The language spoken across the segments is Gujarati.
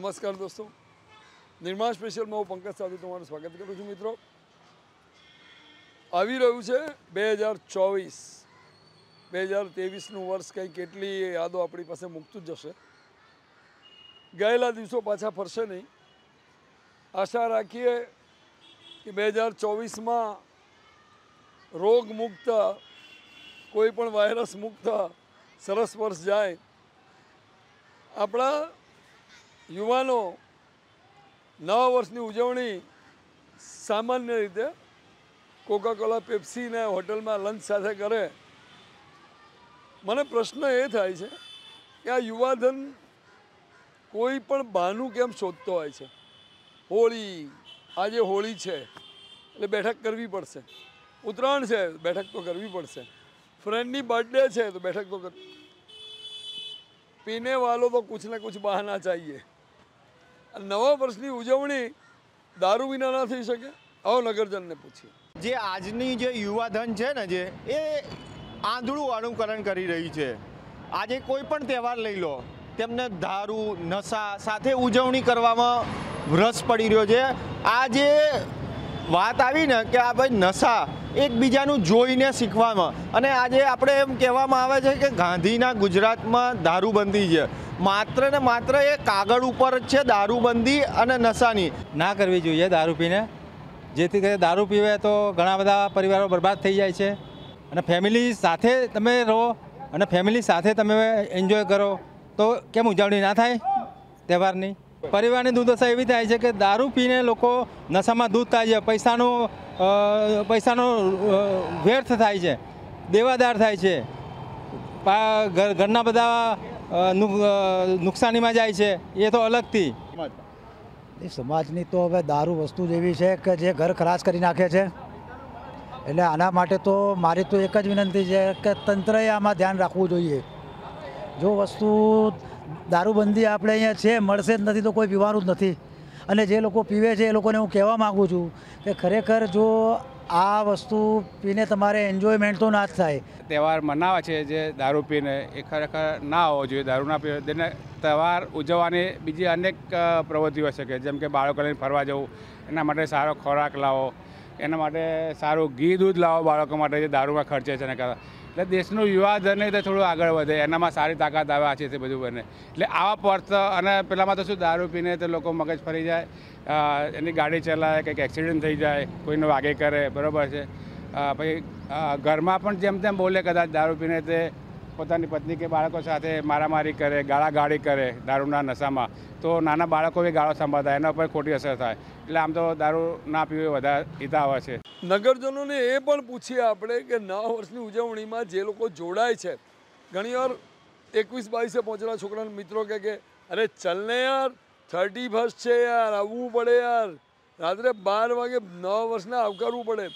નમસ્કાર દોસ્તો નિર્માણ સ્પેશિયલમાં હું પંકજ સાથે તમારું સ્વાગત કરું છું મિત્રો આવી રહ્યું છે બે હજાર ચોવીસ બે હજાર ત્રેવીસનું વર્ષ કંઈ કેટલી યાદો આપણી પાસે મૂકતું જ જશે ગયેલા દિવસો પાછા ફરશે નહીં આશા રાખીએ કે બે હજાર ચોવીસમાં રોગ રોગમુક્ત કોઈ પણ વાયરસ મુક્ત સરસ વર્ષ જાય આપણા યુવાનો નવા વર્ષની ઉજવણી સામાન્ય રીતે કોકાકોલા પેપ્સીને હોટલમાં લંચ સાથે કરે મને પ્રશ્ન એ થાય છે કે આ યુવાધન કોઈ પણ બહાનું કેમ શોધતો હોય છે હોળી આજે હોળી છે એટલે બેઠક કરવી પડશે ઉત્તરાયણ છે બેઠક તો કરવી પડશે ફ્રેન્ડની બર્થડે છે તો બેઠક તો કર પીને વાલો તો કુછ ને કુછ બહાના ચાહીએ નવા વર્ષની ઉજવણી દારૂ વિના ના થઈ શકે આવો નગરજનને પૂછીએ જે આજની જે યુવાધન છે ને જે એ આંધળું અનુકરણ કરી રહી છે આજે કોઈ પણ તહેવાર લઈ લો તેમને દારૂ નશા સાથે ઉજવણી કરવામાં રસ પડી રહ્યો છે આજે વાત આવીને કે આ ભાઈ નશા એકબીજાનું જોઈને શીખવામાં અને આજે આપણે એમ કહેવામાં આવે છે કે ગાંધીના ગુજરાતમાં દારૂબંધી છે માત્ર ને માત્ર એ કાગળ ઉપર જ છે દારૂબંધી અને નશાની ના કરવી જોઈએ દારૂ પીને જેથી કરીને દારૂ પીવે તો ઘણા બધા પરિવારો બરબાદ થઈ જાય છે અને ફેમિલી સાથે તમે રહો અને ફેમિલી સાથે તમે એન્જોય કરો તો કેમ ઉજવણી ના થાય તહેવારની પરિવારની દુર્દશા એવી થાય છે કે દારૂ પીને લોકો નશામાં દૂધ થાય છે પૈસાનો પૈસાનો વ્યર્થ થાય છે દેવાદાર થાય છે ઘરના બધા નુકસાનીમાં જાય છે એ તો અલગથી સમાજની તો હવે દારૂ વસ્તુ જ એવી છે કે જે ઘર ખરાશ કરી નાખે છે એટલે આના માટે તો મારી તો એક જ વિનંતી છે કે તંત્રએ આમાં ધ્યાન રાખવું જોઈએ જો વસ્તુ દારૂબંધી આપણે અહીંયા છે મળશે જ નથી તો કોઈ પીવાનું જ નથી અને જે લોકો પીવે છે એ લોકોને હું કહેવા માગું છું કે ખરેખર જો આ વસ્તુ પીને તમારે એન્જોયમેન્ટ તો ના જ થાય તહેવાર મનાવે છે જે દારૂ પીને એ ખરેખર ના હોવો જોઈએ દારૂ ના પીવે તેને તહેવાર ઉજવવાની બીજી અનેક પ્રવૃત્તિઓ છે કે જેમ કે બાળકોને ફરવા જવું એના માટે સારો ખોરાક લાવો એના માટે સારું ઘી દૂધ લાવો બાળકો માટે જે દારૂમાં ખર્ચે છે એના કરતાં એટલે દેશનું યુવા જનને તો થોડું આગળ વધે એનામાં સારી તાકાત આવે આ છે તે બધું બને એટલે આવા પર્થ અને પેલામાં તો શું દારૂ પીને તો લોકો મગજ ફરી જાય એની ગાડી ચલાવે કંઈક એક્સિડન્ટ થઈ જાય કોઈનો વાગે કરે બરાબર છે પછી ઘરમાં પણ જેમ તેમ બોલે કદાચ દારૂ પીને તે પોતાની પત્ની કે બાળકો સાથે મારામારી કરે ગાળાગાળી કરે દારૂના નશામાં તો નાના બાળકો બી ગાળો સંભાળતા એના ઉપર ખોટી અસર થાય એટલે આમ તો દારૂ ના પીવે વધારે હિતા આવે છે નગરજનોને એ પણ પૂછીએ આપણે કે નવા વર્ષની ઉજવણીમાં જે લોકો જોડાય છે ઘણીવાર એકવીસ બાવીસે પહોંચેલા છોકરાના મિત્રો કહે કે અરે ચલને યાર થર્ટી ફર્સ્ટ છે યાર આવવું પડે યાર રાત્રે બાર વાગે નવા વર્ષને આવકારવું પડે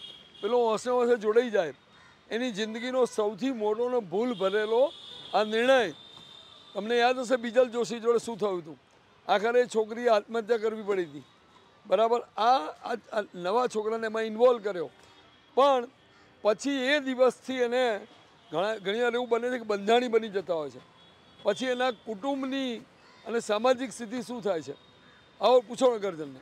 પેલો હોંસે હોસે જોડાઈ જાય એની જિંદગીનો સૌથી મોટો અને ભૂલ ભરેલો આ નિર્ણય તમને યાદ હશે બીજલ જોશી જોડે શું થયું હતું આખરે છોકરીએ આત્મહત્યા કરવી પડી હતી બરાબર આ નવા છોકરાને એમાં ઇન્વોલ્વ કર્યો પણ પછી એ દિવસથી એને ઘણા ઘણીવાર એવું બને છે કે બંધાણી બની જતા હોય છે પછી એના કુટુંબની અને સામાજિક સ્થિતિ શું થાય છે આવો પૂછો નગરજનને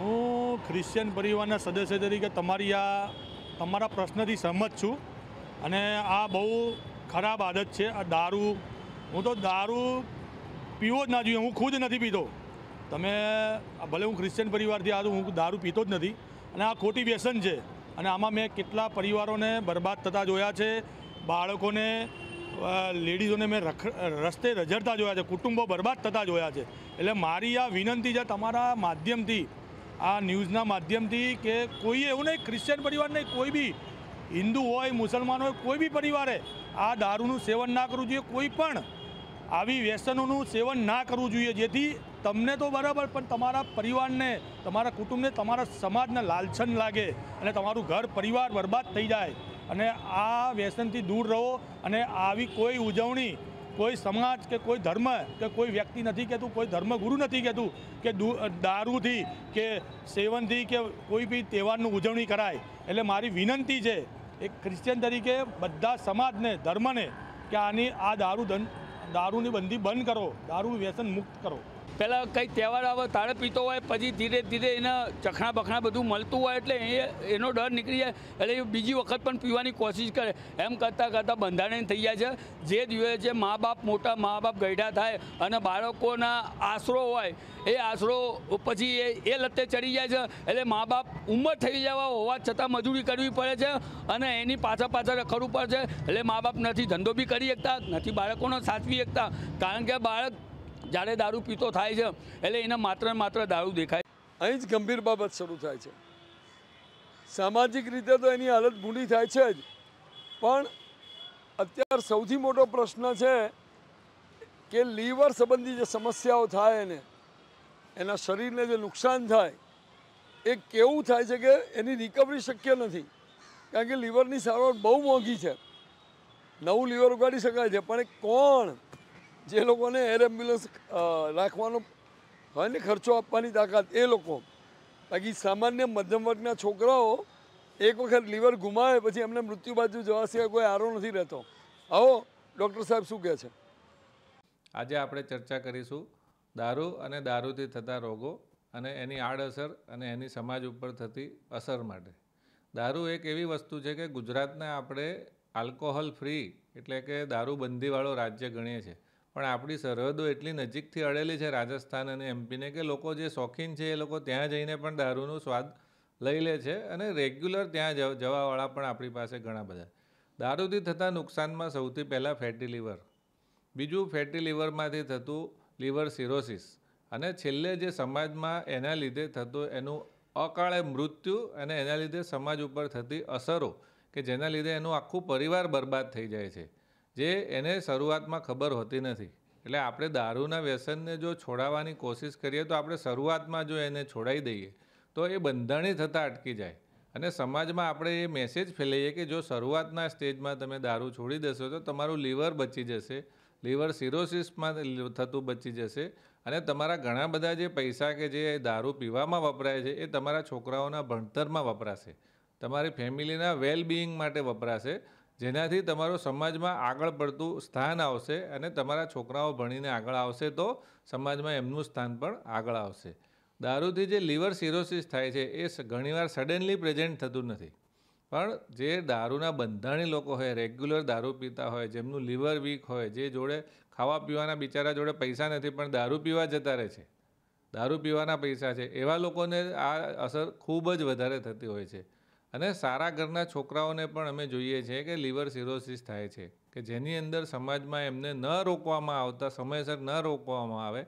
હું ક્રિશ્ચિયન પરિવારના સદસ્ય તરીકે તમારી આ તમારા પ્રશ્નથી સહમત છું અને આ બહુ ખરાબ આદત છે આ દારૂ હું તો દારૂ પીવો જ ના જોઈએ હું ખુદ નથી પીતો તમે ભલે હું ક્રિશ્ચિયન પરિવારથી આવ્યો હું દારૂ પીતો જ નથી અને આ ખોટી વ્યસન છે અને આમાં મેં કેટલા પરિવારોને બરબાદ થતા જોયા છે બાળકોને લેડીઝોને મેં રસ્તે રઝડતા જોયા છે કુટુંબો બરબાદ થતા જોયા છે એટલે મારી આ વિનંતી છે તમારા માધ્યમથી આ ન્યૂઝના માધ્યમથી કે કોઈ એવું નહીં ક્રિશ્ચિયન પરિવાર નહીં કોઈ બી હિન્દુ હોય મુસલમાન હોય કોઈ બી પરિવારે આ દારૂનું સેવન ના કરવું જોઈએ કોઈ પણ આવી વ્યસનોનું સેવન ના કરવું જોઈએ જેથી તમને તો બરાબર પણ તમારા પરિવારને તમારા કુટુંબને તમારા સમાજને લાલછન લાગે અને તમારું ઘર પરિવાર બરબાદ થઈ જાય અને આ વ્યસનથી દૂર રહો અને આવી કોઈ ઉજવણી કોઈ સમાજ કે કોઈ ધર્મ કે કોઈ વ્યક્તિ નથી કહેતું કોઈ ધર્મગુરુ નથી કહેતું કે દારૂથી કે સેવનથી કે કોઈ બી તહેવારનું ઉજવણી કરાય એટલે મારી વિનંતી છે એક ક્રિશ્ચિયન તરીકે બધા સમાજને ધર્મને કે આની આ દારૂ દારૂની બંધી બંધ કરો દારૂ વ્યસન મુક્ત કરો પહેલાં કંઈ તહેવાર આવે તારે પીતો હોય પછી ધીરે ધીરે એને ચખણા બખણા બધું મળતું હોય એટલે એ એનો ડર નીકળી જાય એટલે એ બીજી વખત પણ પીવાની કોશિશ કરે એમ કરતાં કરતાં બંધારણ થઈ જાય છે જે દિવસે મા બાપ મોટા મા બાપ ગઈઢા થાય અને બાળકોના આશરો હોય એ આશરો પછી એ એ લત્તે ચડી જાય છે એટલે મા બાપ ઉંમર થઈ જવા હોવા છતાં મજૂરી કરવી પડે છે અને એની પાછળ પાછળ ખરું પડે છે એટલે મા બાપ નથી ધંધો બી કરી શકતા નથી બાળકોનો સાચવી શકતા કારણ કે બાળક જ્યારે દારૂ પીતો થાય છે એટલે એને માત્ર માત્ર દારૂ દેખાય અહીં જ ગંભીર બાબત શરૂ થાય છે સામાજિક રીતે તો એની હાલત ભૂંડી થાય છે જ પણ અત્યાર સૌથી મોટો પ્રશ્ન છે કે લીવર સંબંધી જે સમસ્યાઓ થાય એને એના શરીરને જે નુકસાન થાય એ કેવું થાય છે કે એની રિકવરી શક્ય નથી કારણ કે લીવરની સારવાર બહુ મોંઘી છે નવું લીવર ઉગાડી શકાય છે પણ કોણ જે લોકોને એર એમ્બ્યુલન્સ રાખવાનો હોય ને ખર્ચો આપવાની તાકાત એ લોકો બાકી સામાન્ય મધ્યમ વર્ગના છોકરાઓ એક વખત લીવર ગુમાવે પછી એમને મૃત્યુ બાજુ જવા સિવાય કોઈ આરો નથી રહેતો આવો ડૉક્ટર સાહેબ શું કહે છે આજે આપણે ચર્ચા કરીશું દારૂ અને દારૂથી થતા રોગો અને એની આડઅસર અને એની સમાજ ઉપર થતી અસર માટે દારૂ એક એવી વસ્તુ છે કે ગુજરાતને આપણે આલ્કોહોલ ફ્રી એટલે કે દારૂબંધીવાળો રાજ્ય ગણીએ છીએ પણ આપણી સરહદો એટલી નજીકથી અડેલી છે રાજસ્થાન અને એમપીને કે લોકો જે શોખીન છે એ લોકો ત્યાં જઈને પણ દારૂનો સ્વાદ લઈ લે છે અને રેગ્યુલર ત્યાં જવાવાળા પણ આપણી પાસે ઘણા બધા દારૂથી થતા નુકસાનમાં સૌથી પહેલાં ફેટી લીવર બીજું ફેટી લીવરમાંથી થતું લીવર સિરોસિસ અને છેલ્લે જે સમાજમાં એના લીધે થતું એનું અકાળે મૃત્યુ અને એના લીધે સમાજ ઉપર થતી અસરો કે જેના લીધે એનું આખું પરિવાર બરબાદ થઈ જાય છે જે એને શરૂઆતમાં ખબર હોતી નથી એટલે આપણે દારૂના વ્યસનને જો છોડાવવાની કોશિશ કરીએ તો આપણે શરૂઆતમાં જો એને છોડાવી દઈએ તો એ બંધાણી થતાં અટકી જાય અને સમાજમાં આપણે એ મેસેજ ફેલાઈએ કે જો શરૂઆતના સ્ટેજમાં તમે દારૂ છોડી દેશો તો તમારું લીવર બચી જશે લીવર સિરોસિસમાં થતું બચી જશે અને તમારા ઘણા બધા જે પૈસા કે જે દારૂ પીવામાં વપરાય છે એ તમારા છોકરાઓના ભણતરમાં વપરાશે તમારી ફેમિલીના વેલબિઈંગ માટે વપરાશે જેનાથી તમારો સમાજમાં આગળ પડતું સ્થાન આવશે અને તમારા છોકરાઓ ભણીને આગળ આવશે તો સમાજમાં એમનું સ્થાન પણ આગળ આવશે દારૂથી જે લીવર સિરોસિસ થાય છે એ ઘણીવાર સડનલી પ્રેઝન્ટ થતું નથી પણ જે દારૂના બંધાણી લોકો હોય રેગ્યુલર દારૂ પીતા હોય જેમનું લીવર વીક હોય જે જોડે ખાવા પીવાના બિચારા જોડે પૈસા નથી પણ દારૂ પીવા જતા રહે છે દારૂ પીવાના પૈસા છે એવા લોકોને આ અસર ખૂબ જ વધારે થતી હોય છે અને સારા ઘરના છોકરાઓને પણ અમે જોઈએ છીએ કે લિવર સિરોસિસ થાય છે કે જેની અંદર સમાજમાં એમને ન રોકવામાં આવતા સમયસર ન રોકવામાં આવે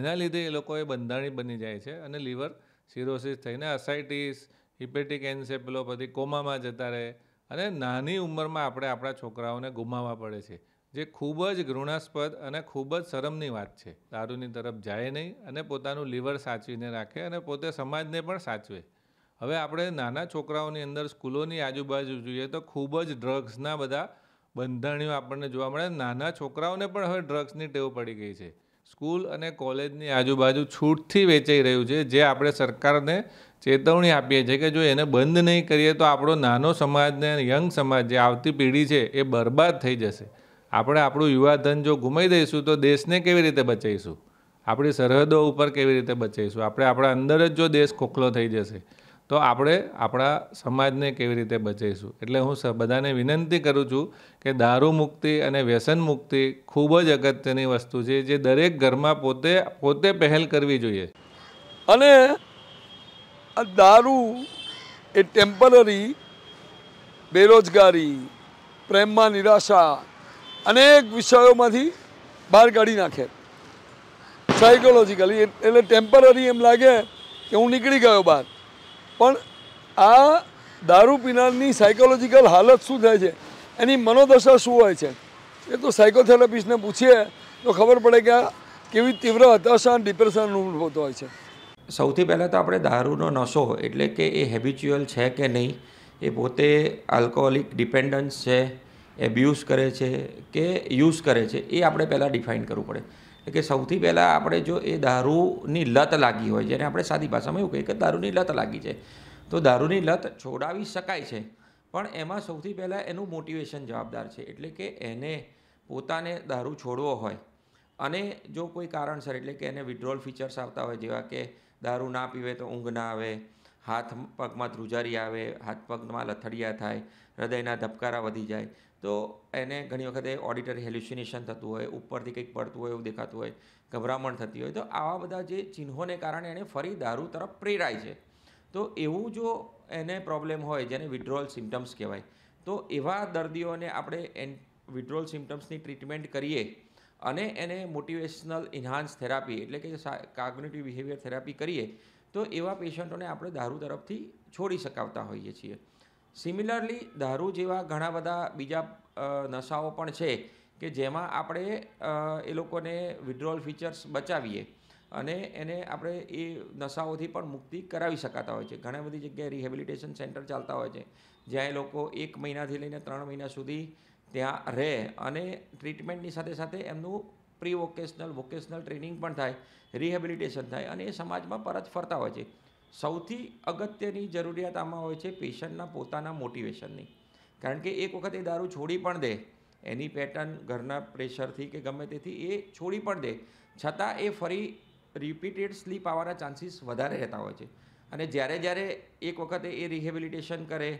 એના લીધે એ લોકોએ બંધાણી બની જાય છે અને લિવર સિરોસિસ થઈને અસાઇટીસ હિપેટિક એન્સેપેલોપથી કોમામાં જતા રહે અને નાની ઉંમરમાં આપણે આપણા છોકરાઓને ગુમાવવા પડે છે જે ખૂબ જ ઘૃણાસ્પદ અને ખૂબ જ શરમની વાત છે દારૂની તરફ જાય નહીં અને પોતાનું લીવર સાચવીને રાખે અને પોતે સમાજને પણ સાચવે હવે આપણે નાના છોકરાઓની અંદર સ્કૂલોની આજુબાજુ જોઈએ તો ખૂબ જ ડ્રગ્સના બધા બંધાણીઓ આપણને જોવા મળે નાના છોકરાઓને પણ હવે ડ્રગ્સની ટેવ પડી ગઈ છે સ્કૂલ અને કોલેજની આજુબાજુ છૂટથી વેચાઈ રહ્યું છે જે આપણે સરકારને ચેતવણી આપીએ છીએ કે જો એને બંધ નહીં કરીએ તો આપણો નાનો સમાજને યંગ સમાજ જે આવતી પેઢી છે એ બરબાદ થઈ જશે આપણે આપણું યુવાધન જો ગુમાવી દઈશું તો દેશને કેવી રીતે બચાવીશું આપણી સરહદો ઉપર કેવી રીતે બચાવીશું આપણે આપણા અંદર જ જો દેશ ખોખલો થઈ જશે તો આપણે આપણા સમાજને કેવી રીતે બચાવીશું એટલે હું બધાને વિનંતી કરું છું કે દારૂ મુક્તિ અને વ્યસન મુક્તિ ખૂબ જ અગત્યની વસ્તુ છે જે દરેક ઘરમાં પોતે પોતે પહેલ કરવી જોઈએ અને આ દારૂ એ ટેમ્પરરી બેરોજગારી પ્રેમમાં નિરાશા અનેક વિષયોમાંથી બહાર કાઢી નાખે સાયકોલોજીકલી એટલે ટેમ્પરરી એમ લાગે કે હું નીકળી ગયો બહાર પણ આ દારૂ પીનારની સાયકોલોજીકલ હાલત શું થાય છે એની મનોદશા શું હોય છે એ તો સાયકોથેરાપિસ્ટને પૂછીએ તો ખબર પડે કે આ કેવી તીવ્ર હતાશા ડિપ્રેશન અનુભવતો હોય છે સૌથી પહેલાં તો આપણે દારૂનો નશો એટલે કે એ હેબિચ્યુઅલ છે કે નહીં એ પોતે આલ્કોહોલિક ડિપેન્ડન્સ છે એબ્યુઝ કરે છે કે યુઝ કરે છે એ આપણે પહેલાં ડિફાઇન કરવું પડે કે સૌથી પહેલાં આપણે જો એ દારૂની લત લાગી હોય જેને આપણે સાદી ભાષામાં એવું કહીએ કે દારૂની લત લાગી છે તો દારૂની લત છોડાવી શકાય છે પણ એમાં સૌથી પહેલાં એનું મોટિવેશન જવાબદાર છે એટલે કે એને પોતાને દારૂ છોડવો હોય અને જો કોઈ કારણસર એટલે કે એને વિડ્રોલ ફીચર્સ આવતા હોય જેવા કે દારૂ ના પીવે તો ઊંઘ ના આવે હાથ પગમાં ધ્રુજારી આવે હાથ પગમાં લથડિયા થાય હૃદયના ધબકારા વધી જાય તો એને ઘણી વખતે ઓડિટર હેલ્યુસિનેશન થતું હોય ઉપરથી કંઈક પડતું હોય એવું દેખાતું હોય ગભરામણ થતી હોય તો આવા બધા જે ચિહ્નોને કારણે એને ફરી દારૂ તરફ પ્રેરાય છે તો એવું જો એને પ્રોબ્લેમ હોય જેને વિડ્રોઅલ સિમ્ટમ્સ કહેવાય તો એવા દર્દીઓને આપણે એન વિડ્રોઅલ સિમ્ટમ્સની ટ્રીટમેન્ટ કરીએ અને એને મોટિવેશનલ ઇન્હાન્સ થેરાપી એટલે કે કોગ્નેટિવ બિહેવિયર થેરાપી કરીએ તો એવા પેશન્ટોને આપણે દારૂ તરફથી છોડી શકાવતા હોઈએ છીએ સિમિલરલી દારૂ જેવા ઘણા બધા બીજા નશાઓ પણ છે કે જેમાં આપણે એ લોકોને વિડ્રોલ ફીચર્સ બચાવીએ અને એને આપણે એ નશાઓથી પણ મુક્તિ કરાવી શકાતા હોય છે ઘણી બધી જગ્યાએ રિહેબિલિટેશન સેન્ટર ચાલતા હોય છે જ્યાં એ લોકો એક મહિનાથી લઈને ત્રણ મહિના સુધી ત્યાં રહે અને ટ્રીટમેન્ટની સાથે સાથે એમનું પ્રી વોકેશનલ વોકેશનલ ટ્રેનિંગ પણ થાય રિહેબિલિટેશન થાય અને એ સમાજમાં પરત ફરતા હોય છે સૌથી અગત્યની જરૂરિયાત આમાં હોય છે પેશન્ટના પોતાના મોટિવેશનની કારણ કે એક વખત એ દારૂ છોડી પણ દે એની પેટર્ન ઘરના પ્રેશરથી કે ગમે તેથી એ છોડી પણ દે છતાં એ ફરી રિપીટેડ સ્લીપ આવવાના ચાન્સીસ વધારે રહેતા હોય છે અને જ્યારે જ્યારે એક વખતે એ રિહેબિલિટેશન કરે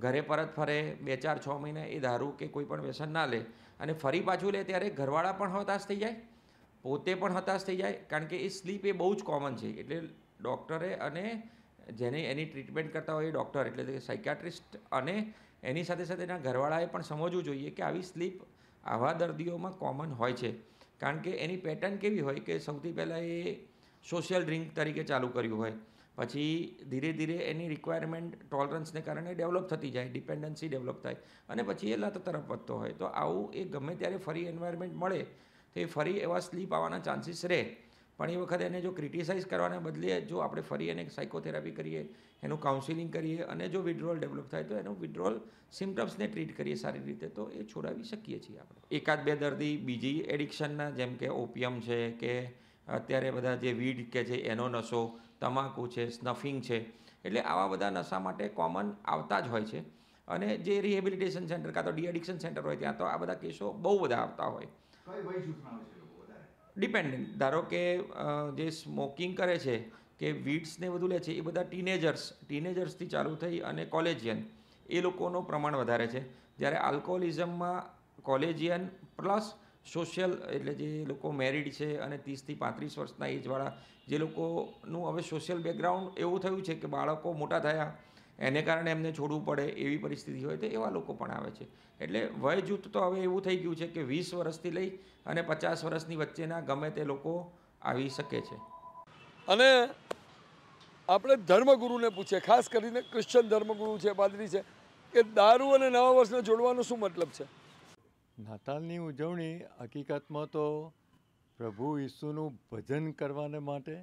ઘરે પરત ફરે બે ચાર છ મહિને એ દારૂ કે કોઈ પણ વ્યસન ના લે અને ફરી પાછું લે ત્યારે ઘરવાળા પણ હતાશ થઈ જાય પોતે પણ હતાશ થઈ જાય કારણ કે એ સ્લીપ એ બહુ જ કોમન છે એટલે ડૉક્ટરે અને જેને એની ટ્રીટમેન્ટ કરતા હોય એ ડૉક્ટર એટલે કે સાયકાટ્રિસ્ટ અને એની સાથે સાથે એના ઘરવાળાએ પણ સમજવું જોઈએ કે આવી સ્લીપ આવા દર્દીઓમાં કોમન હોય છે કારણ કે એની પેટર્ન કેવી હોય કે સૌથી પહેલાં એ સોશિયલ ડ્રિંક તરીકે ચાલુ કર્યું હોય પછી ધીરે ધીરે એની રિક્વાયરમેન્ટ ટોલરન્સને કારણે ડેવલપ થતી જાય ડિપેન્ડન્સી ડેવલપ થાય અને પછી એ લત તરફ વધતો હોય તો આવું એ ગમે ત્યારે ફરી એન્વાયરમેન્ટ મળે તો એ ફરી એવા સ્લીપ આવવાના ચાન્સીસ રહે પણ એ વખતે એને જો ક્રિટિસાઇઝ કરવાના બદલે જો આપણે ફરી એને સાયકોથેરાપી કરીએ એનું કાઉન્સિલિંગ કરીએ અને જો વિડ્રોલ ડેવલપ થાય તો એનું વિડ્રોલ સિમ્ટમ્સને ટ્રીટ કરીએ સારી રીતે તો એ છોડાવી શકીએ છીએ આપણે એકાદ બે દર્દી બીજી એડિક્શનના જેમ કે ઓપિયમ છે કે અત્યારે બધા જે વીડ કે છે એનો નશો તમાકુ છે સ્નફિંગ છે એટલે આવા બધા નશા માટે કોમન આવતા જ હોય છે અને જે રિહેબિલિટેશન સેન્ટર કાં તો ડીએડિક્શન સેન્ટર હોય ત્યાં તો આ બધા કેસો બહુ બધા આવતા હોય ડિપેન્ડન્ટ ધારો કે જે સ્મોકિંગ કરે છે કે વીડ્સને બધું લે છે એ બધા ટીનેજર્સ ટીનેજર્સથી ચાલુ થઈ અને કોલેજિયન એ લોકોનું પ્રમાણ વધારે છે જ્યારે આલ્કોહોલિઝમમાં કોલેજિયન પ્લસ સોશિયલ એટલે જે લોકો મેરિડ છે અને ત્રીસથી પાંત્રીસ વર્ષના એજવાળા જે લોકોનું હવે સોશિયલ બેકગ્રાઉન્ડ એવું થયું છે કે બાળકો મોટા થયા એને કારણે એમને છોડવું પડે એવી પરિસ્થિતિ હોય તો એવા લોકો પણ આવે છે એટલે વય જૂથ તો હવે એવું થઈ ગયું છે કે વીસ વર્ષથી લઈ અને પચાસ વર્ષની વચ્ચેના ગમે તે લોકો આવી શકે છે અને આપણે ધર્મગુરુને પૂછીએ ખાસ કરીને ક્રિશ્ચન ધર્મગુરુ છે પાદરી છે કે દારૂ અને નવા વર્ષને જોડવાનો શું મતલબ છે નાતાલની ઉજવણી હકીકતમાં તો પ્રભુ ઈસુનું ભજન કરવાને માટે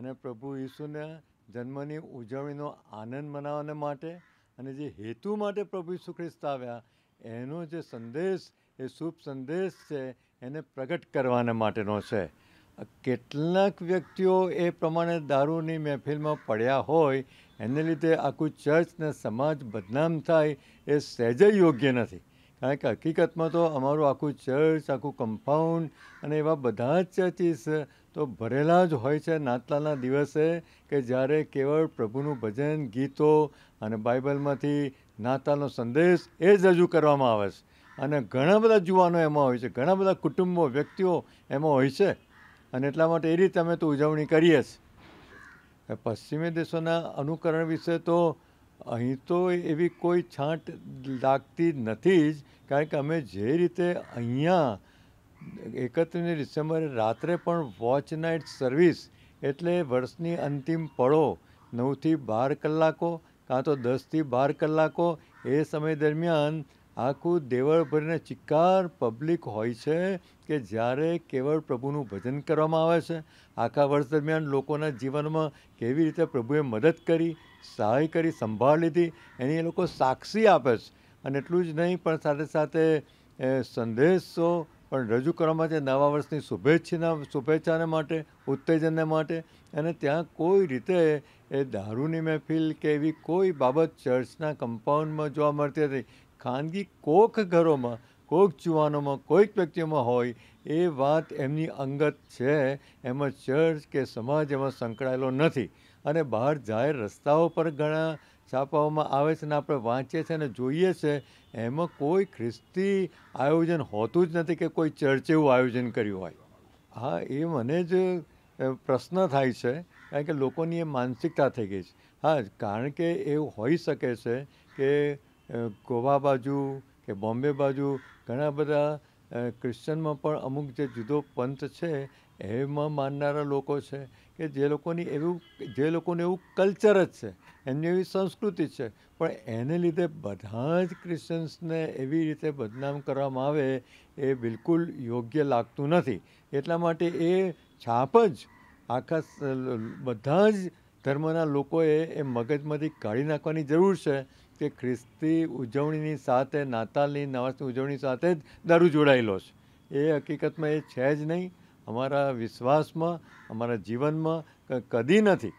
અને પ્રભુ ઈસુને જન્મની ઉજવણીનો આનંદ મનાવવાને માટે અને જે હેતુ માટે પ્રભુ ઈસુ ખ્રિસ્ત આવ્યા એનો જે સંદેશ એ શુભ સંદેશ છે એને પ્રગટ કરવાને માટેનો છે કેટલાક વ્યક્તિઓ એ પ્રમાણે દારૂની મહેફિલમાં પડ્યા હોય એને લીધે આખું ચર્ચને સમાજ બદનામ થાય એ સહેજે યોગ્ય નથી કારણ કે હકીકતમાં તો અમારું આખું ચર્ચ આખું કમ્પાઉન્ડ અને એવા બધા જ ચર્ચીસ તો ભરેલા જ હોય છે નાતલાના દિવસે કે જ્યારે કેવળ પ્રભુનું ભજન ગીતો અને બાઇબલમાંથી નાતાલનો સંદેશ એ જ રજૂ કરવામાં આવે છે અને ઘણા બધા જુવાનો એમાં હોય છે ઘણા બધા કુટુંબો વ્યક્તિઓ એમાં હોય છે અને એટલા માટે એ રીતે અમે તો ઉજવણી કરીએ છીએ પશ્ચિમી દેશોના અનુકરણ વિશે તો અહીં તો એવી કોઈ છાંટ લાગતી નથી જ કારણ કે અમે જે રીતે અહીંયા એકત્રીસ ડિસેમ્બરે રાત્રે પણ વોચ નાઇટ સર્વિસ એટલે વર્ષની અંતિમ પળો નવથી બાર કલાકો કાં તો દસથી બાર કલાકો એ સમય દરમિયાન આખું દેવળ ભરીને ચિક્કાર પબ્લિક હોય છે કે જ્યારે કેવળ પ્રભુનું ભજન કરવામાં આવે છે આખા વર્ષ દરમિયાન લોકોના જીવનમાં કેવી રીતે પ્રભુએ મદદ કરી સહાય કરી સંભાળ લીધી એની એ લોકો સાક્ષી આપે છે અને એટલું જ નહીં પણ સાથે સાથે સંદેશો પણ રજૂ કરવામાં છે નવા વર્ષની શુભેચ્છાના શુભેચ્છાને માટે ઉત્તેજનને માટે અને ત્યાં કોઈ રીતે એ દારૂની મહેફિલ કે એવી કોઈ બાબત ચર્ચના કમ્પાઉન્ડમાં જોવા મળતી હતી ખાનગી કોક ઘરોમાં કોક જુવાનોમાં કોઈક વ્યક્તિઓમાં હોય એ વાત એમની અંગત છે એમાં ચર્ચ કે સમાજ એમાં સંકળાયેલો નથી અને બહાર જાહેર રસ્તાઓ પર ઘણા છાપાઓમાં આવે છે ને આપણે વાંચીએ છીએ અને જોઈએ છે એમાં કોઈ ખ્રિસ્તી આયોજન હોતું જ નથી કે કોઈ ચર્ચે એવું આયોજન કર્યું હોય હા એ મને જ પ્રશ્ન થાય છે કારણ કે લોકોની એ માનસિકતા થઈ ગઈ છે હા કારણ કે એવું હોઈ શકે છે કે ગોવા બાજુ કે બોમ્બે બાજુ ઘણા બધા ક્રિશ્ચનમાં પણ અમુક જે જુદો પંથ છે એમાં માનનારા લોકો છે કે જે લોકોની એવું જે લોકોને એવું કલ્ચર જ છે એમની એવી સંસ્કૃતિ છે પણ એને લીધે બધા જ ક્રિશ્ચન્સને એવી રીતે બદનામ કરવામાં આવે એ બિલકુલ યોગ્ય લાગતું નથી એટલા માટે એ છાપ જ આખા બધા જ ધર્મના લોકોએ એ મગજમાંથી કાઢી નાખવાની જરૂર છે કે ખ્રિસ્તી ઉજવણીની સાથે નાતાલની નવાસની ઉજવણી સાથે જ દારૂ જોડાયેલો છે એ હકીકતમાં એ છે જ નહીં અમારા વિશ્વાસમાં અમારા જીવનમાં કદી નથી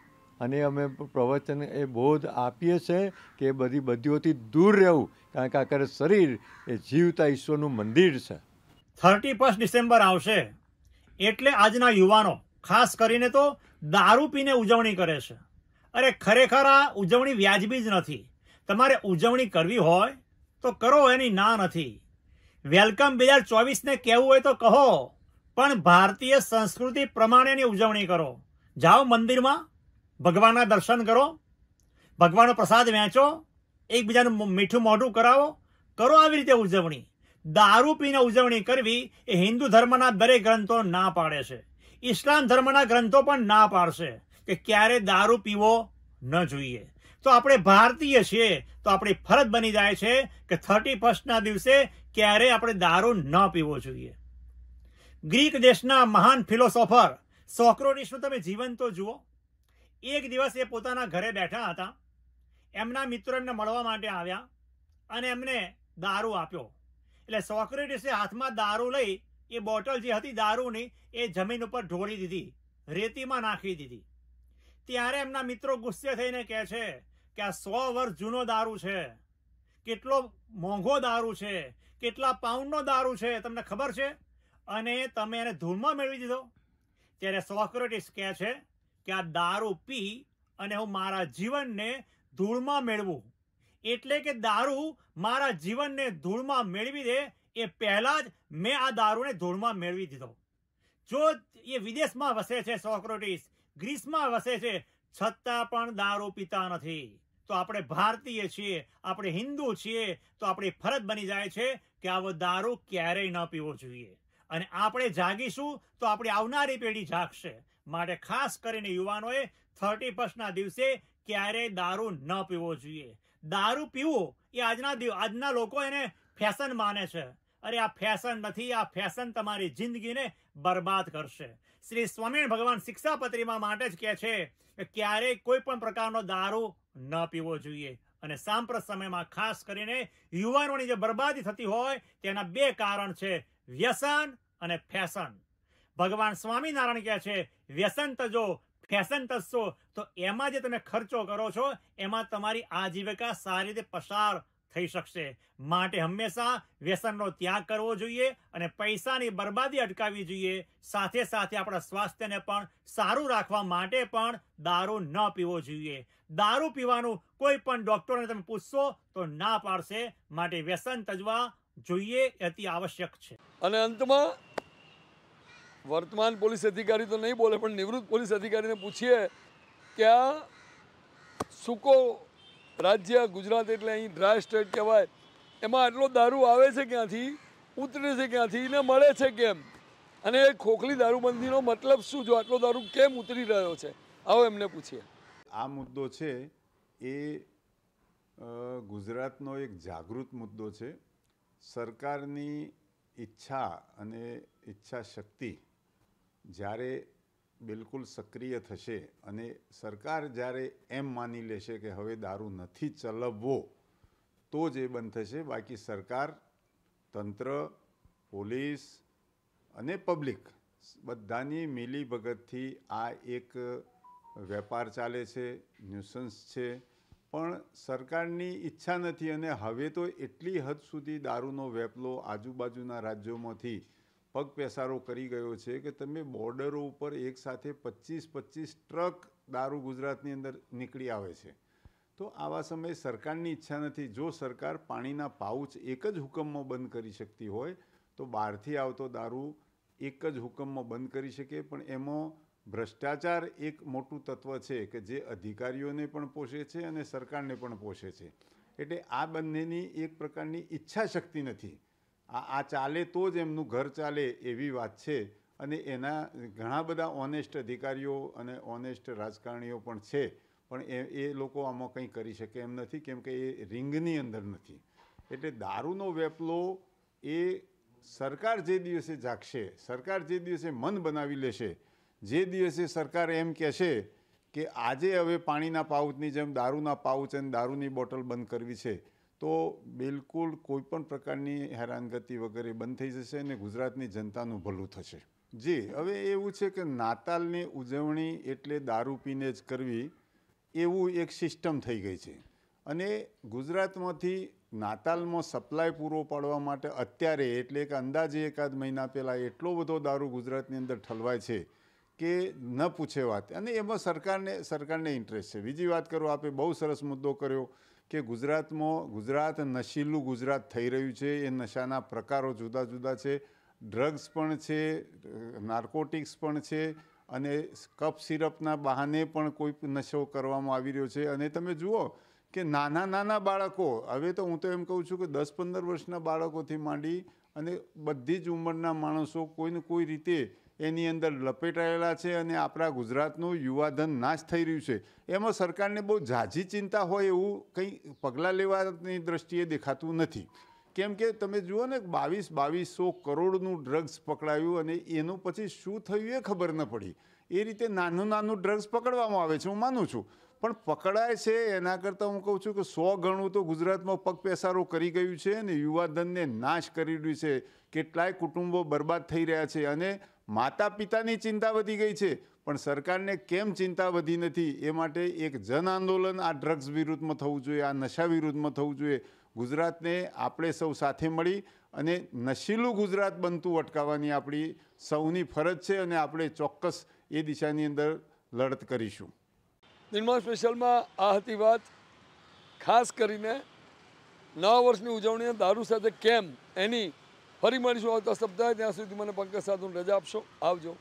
અને અમે પ્રવચન એ બોધ આપીએ છીએ કે બધી બધીઓથી દૂર રહેવું કારણ કે આખરે શરીર એ જીવતા ઈશ્વરનું મંદિર છે થર્ટી ફર્સ્ટ ડિસેમ્બર આવશે એટલે આજના યુવાનો ખાસ કરીને તો દારૂ પીને ઉજવણી કરે છે અરે ખરેખર આ ઉજવણી વ્યાજબી જ નથી તમારે ઉજવણી કરવી હોય તો કરો એની ના નથી વેલકમ બે હજાર ચોવીસને કહેવું હોય તો કહો પણ ભારતીય સંસ્કૃતિ પ્રમાણેની ઉજવણી કરો જાઓ મંદિરમાં ભગવાનના દર્શન કરો ભગવાનનો પ્રસાદ વહેંચો એકબીજાનું મીઠું મોઢું કરાવો કરો આવી રીતે ઉજવણી દારૂ પીને ઉજવણી કરવી એ હિન્દુ ધર્મના દરેક ગ્રંથો ના પાડે છે ઇસ્લામ ધર્મના ગ્રંથો પણ ના પાડશે કે ક્યારે દારૂ પીવો ન જોઈએ તો આપણે ભારતીય છીએ તો આપણી ફરજ બની જાય છે કે થર્ટી ફર્સ્ટના દિવસે ક્યારે આપણે દારૂ ન પીવો જોઈએ ગ્રીક દેશના મહાન ફિલોસોફર સોક્રોટિસનું તમે જીવન તો જુઓ એક દિવસ એ પોતાના ઘરે બેઠા હતા એમના મિત્રો મળવા માટે આવ્યા અને એમને દારૂ આપ્યો એટલે સોક્રેટિસે હાથમાં દારૂ લઈ એ બોટલ જે હતી દારૂની એ જમીન ઉપર ઢોળી દીધી રેતીમાં નાખી દીધી ત્યારે એમના મિત્રો ગુસ્સે થઈને કહે છે કે આ સો વર્ષ જૂનો દારૂ છે કેટલો મોંઘો દારૂ છે કેટલા પાઉન્ડનો દારૂ છે તમને ખબર છે અને તમે એને ધૂળમાં મેળવી દીધો ત્યારે સોક્રેટિસ કહે છે કે આ દારૂ પી અને હું મારા જીવનને ધૂળમાં મેળવું એટલે કે દારૂ મારા જીવનને ધૂળમાં મેળવી દે એ પહેલાં જ મેં આ દારૂને ધૂળમાં મેળવી દીધો જો એ વિદેશમાં વસે છે સોક્રેટિસ ગ્રીસમાં વસે છે છતાં પણ દારૂ પીતા નથી તો આપણે ભારતીય છીએ આપણે હિન્દુ છીએ તો આપણી ફરજ બની જાય છે કે આવો દારૂ ક્યારેય ન પીવો જોઈએ અને આપણે જાગીશું તો આપણી આવનારી પેઢી જાગશે માટે ખાસ કરીને યુવાનોએ થર્ટી ફર્સ્ટના દિવસે ક્યારેય દારૂ ન પીવો જોઈએ દારૂ પીવો એ આજના આજના લોકો એને ફેશન માને છે અરે આ ફેશન નથી આ ફેશન તમારી જિંદગીને બરબાદ કરશે શ્રી સ્વામી ભગવાન શિક્ષાપત્રીમાં માટે જ કહે છે કે ક્યારેય કોઈ પણ પ્રકારનો દારૂ ન પીવો જોઈએ અને સાંપ્રત સમયમાં ખાસ કરીને યુવાનોની જે બરબાદી થતી હોય તેના બે કારણ છે વ્યસન અને ફેશન ભગવાન સ્વામિનારાયણ કહે છે વ્યસન તજો ફેશન તજશો તો એમાં જે તમે ખર્ચો કરો છો એમાં તમારી આજીવિકા સારી રીતે પસાર થઈ શકશે માટે હંમેશા વ્યસનનો ત્યાગ કરવો જોઈએ અને પૈસાની બરબાદી અટકાવવી જોઈએ સાથે સાથે આપણા સ્વાસ્થ્યને પણ સારું રાખવા માટે પણ દારૂ ન પીવો જોઈએ દારૂ પીવાનું કોઈ પણ ડોક્ટરને તમે પૂછશો તો ના પાડશે માટે વ્યસન તજવા જોઈએ અતિ આવશ્યક છે અને અંતમાં વર્તમાન પોલીસ અધિકારી તો નહીં બોલે પણ નિવૃત્ત પોલીસ અધિકારીને પૂછીએ કે આ સૂકો રાજ્ય ગુજરાત એટલે અહીં ડ્રાય સ્ટેટ કહેવાય એમાં આટલો દારૂ આવે છે ક્યાંથી ઉતરે છે ક્યાંથી ને મળે છે કેમ અને એ ખોખલી દારૂબંધીનો મતલબ શું જો આટલો દારૂ કેમ ઉતરી રહ્યો છે આવો એમને પૂછીએ આ મુદ્દો છે એ ગુજરાતનો એક જાગૃત મુદ્દો છે સરકારની ઈચ્છા અને ઈચ્છા શક્તિ જ્યારે બિલકુલ સક્રિય થશે અને સરકાર જ્યારે એમ માની લેશે કે હવે દારૂ નથી ચલાવવો તો જ એ બંધ થશે બાકી સરકાર તંત્ર પોલીસ અને પબ્લિક બધાની મિલીભગતથી આ એક વેપાર ચાલે છે ન્યુસન્સ છે પણ સરકારની ઈચ્છા નથી અને હવે તો એટલી હદ સુધી દારૂનો વેપલો આજુબાજુના રાજ્યોમાંથી પગ પેસારો કરી ગયો છે કે તમે બોર્ડરો ઉપર એકસાથે પચીસ પચીસ ટ્રક દારૂ ગુજરાતની અંદર નીકળી આવે છે તો આવા સમયે સરકારની ઈચ્છા નથી જો સરકાર પાણીના પાઉચ એક જ હુકમમાં બંધ કરી શકતી હોય તો બહારથી આવતો દારૂ એક જ હુકમમાં બંધ કરી શકે પણ એમાં ભ્રષ્ટાચાર એક મોટું તત્વ છે કે જે અધિકારીઓને પણ પોષે છે અને સરકારને પણ પોષે છે એટલે આ બંનેની એક પ્રકારની ઈચ્છા શક્તિ નથી આ આ ચાલે તો જ એમનું ઘર ચાલે એવી વાત છે અને એના ઘણા બધા ઓનેસ્ટ અધિકારીઓ અને ઓનેસ્ટ રાજકારણીઓ પણ છે પણ એ એ લોકો આમાં કંઈ કરી શકે એમ નથી કેમ કે એ રિંગની અંદર નથી એટલે દારૂનો વેપલો એ સરકાર જે દિવસે જાગશે સરકાર જે દિવસે મન બનાવી લેશે જે દિવસે સરકાર એમ કહેશે કે આજે હવે પાણીના પાઉચની જેમ દારૂના પાઉચ અને દારૂની બોટલ બંધ કરવી છે તો બિલકુલ કોઈપણ પ્રકારની હેરાનગતિ વગેરે બંધ થઈ જશે અને ગુજરાતની જનતાનું ભલું થશે જી હવે એવું છે કે નાતાલની ઉજવણી એટલે દારૂ પીને જ કરવી એવું એક સિસ્ટમ થઈ ગઈ છે અને ગુજરાતમાંથી નાતાલમાં સપ્લાય પૂરો પાડવા માટે અત્યારે એટલે કે અંદાજે એકાદ મહિના પહેલાં એટલો બધો દારૂ ગુજરાતની અંદર ઠલવાય છે કે ન પૂછે વાત અને એમાં સરકારને સરકારને ઇન્ટરેસ્ટ છે બીજી વાત કરો આપે બહુ સરસ મુદ્દો કર્યો કે ગુજરાતમાં ગુજરાત નશીલું ગુજરાત થઈ રહ્યું છે એ નશાના પ્રકારો જુદા જુદા છે ડ્રગ્સ પણ છે નાર્કોટિક્સ પણ છે અને કપ સિરપના બહાને પણ કોઈ નશો કરવામાં આવી રહ્યો છે અને તમે જુઓ કે નાના નાના બાળકો હવે તો હું તો એમ કહું છું કે દસ પંદર વર્ષના બાળકોથી માંડી અને બધી જ ઉંમરના માણસો કોઈને કોઈ રીતે એની અંદર લપેટાયેલા છે અને આપણા ગુજરાતનું યુવાધન નાશ થઈ રહ્યું છે એમાં સરકારને બહુ ઝાઝી ચિંતા હોય એવું કંઈ પગલાં લેવાની દ્રષ્ટિએ દેખાતું નથી કેમ કે તમે જુઓ ને બાવીસ બાવીસો કરોડનું ડ્રગ્સ પકડાયું અને એનું પછી શું થયું એ ખબર ન પડી એ રીતે નાનું નાનું ડ્રગ્સ પકડવામાં આવે છે હું માનું છું પણ પકડાય છે એના કરતાં હું કહું છું કે સો ગણું તો ગુજરાતમાં પગપેસારો કરી ગયું છે અને યુવાધનને નાશ કરી રહ્યું છે કેટલાય કુટુંબો બરબાદ થઈ રહ્યા છે અને માતા પિતાની ચિંતા વધી ગઈ છે પણ સરકારને કેમ ચિંતા વધી નથી એ માટે એક જન આંદોલન આ ડ્રગ્સ વિરુદ્ધમાં થવું જોઈએ આ નશા વિરુદ્ધમાં થવું જોઈએ ગુજરાતને આપણે સૌ સાથે મળી અને નશીલું ગુજરાત બનતું અટકાવવાની આપણી સૌની ફરજ છે અને આપણે ચોક્કસ એ દિશાની અંદર લડત કરીશું નિર્મા સ્પેશિયલમાં આ હતી વાત ખાસ કરીને નવા વર્ષની ઉજવણી દારૂ સાથે કેમ એની ફરી મળીશું આવતા સપ્તાહે ત્યાં સુધી મને પંકજ સાધુને રજા આપશો આવજો